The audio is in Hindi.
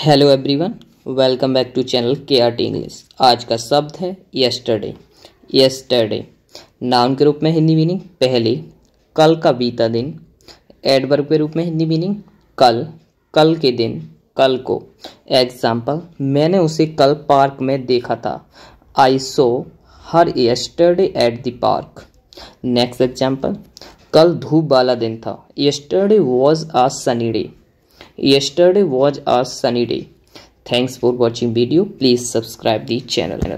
hello everyone welcome back to channel K R T English आज का शब्द है यस्टरडे यस्टरडे नाउन के रूप में हिंदी मीनिंग पहले कल का बीता दिन एडवर्ब के रूप में हिंदी मीनिंग कल कल के दिन कल को एग्जाम्पल मैंने उसे कल पार्क में देखा था I saw her yesterday at the park next example कल धूप वाला दिन था yesterday was a sunny day yesterday was a sunny day thanks for watching video please subscribe the channel